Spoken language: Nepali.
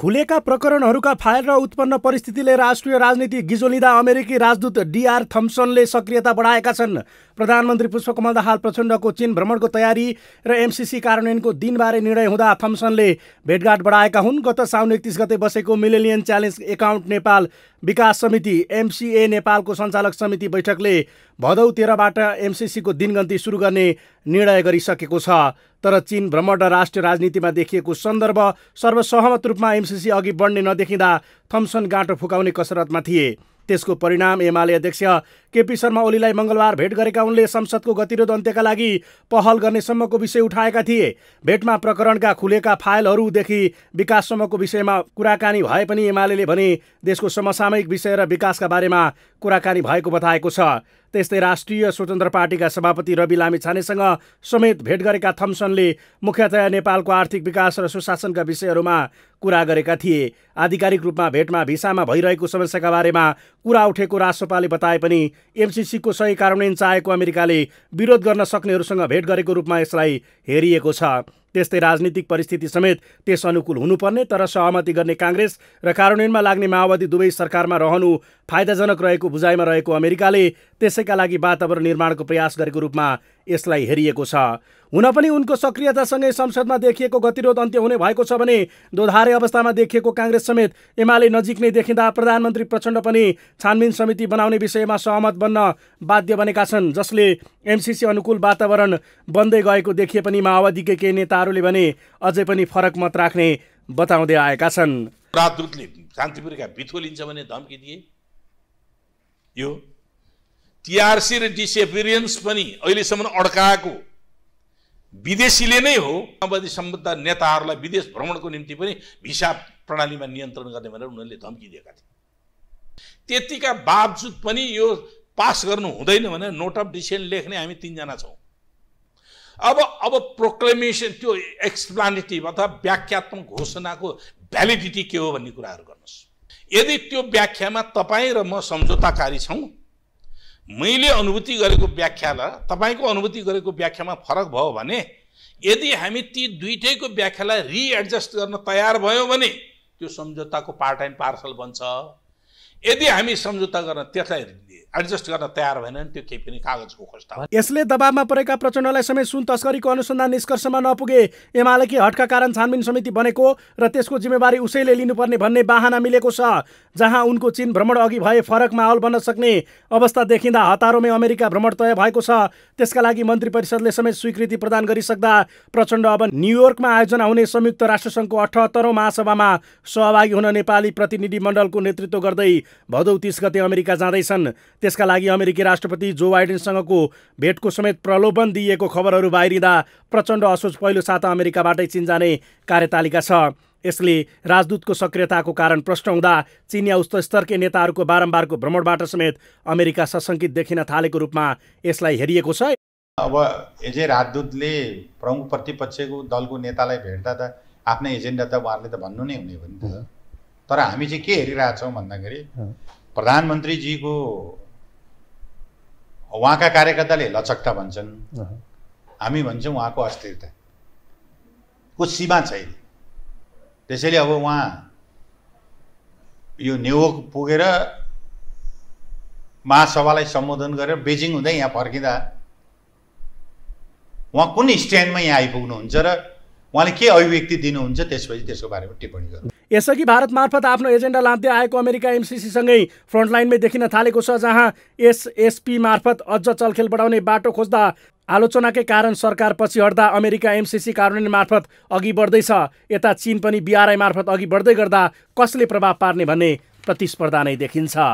खुलेका प्रकरणहरूका फाइल र उत्पन्न परिस्थितिले राष्ट्रिय राजनीति गिजोलिँदा अमेरिकी राजदूत डिआर थम्सनले सक्रियता बढाएका छन् प्रधानमन्त्री पुष्पकमल दाहाल प्रचण्डको चीन भ्रमणको तयारी र एमसिसी कार्यान्वयनको दिनबारे निर्णय हुँदा थम्सनले भेटघाट बढाएका हुन् गत साउन एकतिस गते बसेको मिलेनियन च्यालेन्ज एकाउन्ट नेपाल विकास समिति एमसिए नेपालको सञ्चालक समिति बैठकले भदौ तेह्रबाट एमसिसीको दिनगन्ती सुरु गर्ने निर्णय गरिसकेको छ तर चीन भ्रमण र राष्ट्रिय राजनीतिमा देखिएको सन्दर्भ सर्वसहमत रूपमा एमसिसी अघि बढ्ने नदेखिँदा थम्सन गाँटो फुकाउने कसरतमा थिए त्यसको परिणाम एमाले अध्यक्ष केपी शर्मा ओलीलाई मङ्गलबार भेट गरेका उनले संसदको गतिरोध अन्त्यका लागि पहल गर्नेसम्मको विषय उठाएका थिए भेटमा प्रकरणका खुलेका फाइलहरूदेखि विकाससम्मको विषयमा कुराकानी भए पनि एमाले भने देशको समसामयिक विषय र विकासका बारेमा कुराकानी भएको बताएको छ त्यस्तै राष्ट्रिय स्वतन्त्र पार्टीका सभापति रवि लामिछानेसँग समेत भेट गरेका थम्सनले मुख्यतया नेपालको आर्थिक विकास र सुशासनका विषयहरूमा कुरा गरेका थिए आधिकारिक रूपमा भेटमा भिसामा भइरहेको समस्याका बारेमा कुरा उठेको राष्ट्रपाले बताए पनि एमसिसीको सही कार्यान्वयन चाहेको अमेरिकाले विरोध गर्न सक्नेहरूसँग भेट गरेको रूपमा यसलाई हेरिएको छ त्यस्तै राजनीतिक परिस्थिति समेत त्यस अनुकूल हुनुपर्ने तर सहमति गर्ने काङ्ग्रेस र कार्यान्वयनमा लाग्ने माओवादी दुवै सरकारमा रहनु फाइदाजनक रहेको बुझाइमा रहेको अमेरिकाले त्यसैका लागि वातावरण निर्माणको प्रयास गरेको रूपमा यसलाई हेरिएको छ हुन पनि उनको सक्रियतासँगै संसदमा देखिएको गतिरोध अन्त्य हुने भएको छ भने दोधारे अवस्थामा देखिएको काङ्ग्रेस समेत एमाले नजिक नै देखिँदा प्रधानमन्त्री प्रचण्ड पनि छानबिन समिति बनाउने विषयमा सहमत बन्न बाध्य बनेका छन् जसले एमसिसी अनुकूल वातावरण बन्दै गएको देखिए पनि माओवादीकै केही नेता वक्ताहरूले भने अझै पनि फरक मत राख्ने बताउँदै आएका छन् राजदूतले शान्तिपुरका लिन्छ भने धम्की दिए यो टिआरसी र डिसएपिरियन्स पनि अहिलेसम्म अड्काएको विदेशीले नै हो माओवादी सम्बद्ध नेताहरूलाई विदेश भ्रमणको निम्ति पनि भिसा प्रणालीमा नियन्त्रण गर्ने भनेर उनीहरूले धम्की दिएका थिए त्यतिका बावजुद पनि यो पास गर्नु हुँदैन भनेर नोट अफ डिसिजन लेख्ने हामी तिनजना छौँ अब अब प्रोक्लेमेसन त्यो एक्सप्लानेटिभ अथवा व्याख्यात्मक घोषणाको भ्यालिडिटी के हो भन्ने कुराहरू गर्नुहोस् यदि त्यो व्याख्यामा तपाईँ र म सम्झौताकारी छौँ मैले अनुभूति गरेको व्याख्या र तपाईँको अनुभूति गरेको व्याख्यामा फरक भयो भने यदि हामी ती दुइटैको व्याख्यालाई रिएडजस्ट गर्न तयार भयौँ भने त्यो सम्झौताको पार्ट एन्ड पार्सल बन्छ यदि हामी सम्झौता गर्न त्यसलाई एडजस्ट गर्न तयार भएन त्यो केही पनि कागजको यसले दबावमा परेका प्रचण्डलाई समेत सुन तस्करीको अनुसन्धान निष्कर्षमा नपुगे एमालेकी हटका कारण छानबिन समिति बनेको र त्यसको जिम्मेवारी उसैले लिनुपर्ने भन्ने बाहना मिलेको छ जहाँ उनको चिन भ्रमण अघि भए फरक माहौल बन्न सक्ने अवस्था देखिँदा हतारोमै अमेरिका भ्रमण तय भएको छ त्यसका लागि मन्त्री परिषदले समेत स्वीकृति प्रदान गरिसक्दा प्रचण्ड अब न्युयोर्कमा आयोजना हुने संयुक्त राष्ट्रसङ्घको अठहत्तरौँ महासभामा सहभागी हुन नेपाली प्रतिनिधि मण्डलको नेतृत्व गर्दै भदौ तिस गते अमेरिका जाँदैछन् त्यसका लागि अमेरिकी राष्ट्रपति जो बाइडेनसँगको भेटको समेत प्रलोभन दिइएको खबरहरू बाहिरिँदा प्रचण्ड असोज पहिलो साता अमेरिकाबाटै चिन जाने कार्यतालिका छ यसले राजदूतको सक्रियताको कारण प्रश्न हुँदा चिनिया उच्च स्तरकै नेताहरूको बारम्बारको भ्रमणबाट समेत अमेरिका सशङ्कित देखिन थालेको रूपमा यसलाई हेरिएको छ अब एजै राजदूतले प्रमुख प्रतिपक्षको दलको नेतालाई भेट्दा त आफ्नै एजेन्डा त उहाँहरूले त भन्नु नै हुने भन्ने तर हामी चाहिँ के हेरिरहेछौँ भन्दाखेरि प्रधानमन्त्रीजीको उहाँका कार्यकर्ताले लचकता भन्छन् हामी भन्छौँ उहाँको अस्थिरता को सीमा छैन त्यसैले अब उहाँ यो नेवोक पुगेर महासभालाई सम्बोधन गरेर बेजिङ हुँदै यहाँ फर्किँदा उहाँ कुन स्ट्यान्डमा यहाँ आइपुग्नुहुन्छ र उहाँले के अभिव्यक्ति दिनुहुन्छ त्यसपछि त्यसको बारेमा टिप्पणी गर्नु यसअघि भारत मार्फत आफ्नो एजेन्डा लाँदै आएको अमेरिका एमसिसीसँगै फ्रन्टलाइनमै देखिन थालेको छ जहाँ एसएसपी मार्फत अझ चलखेल बढाउने बाटो खोज्दा आलोचनाकै कारण सरकार पछि हट्दा अमेरिका एमसिसी कार्यान्वयन मार्फत अघि बढ्दैछ यता चिन पनि बिआरआई मार्फत अघि बढ्दै गर्दा कसले प्रभाव पार्ने भन्ने प्रतिस्पर्धा नै देखिन्छ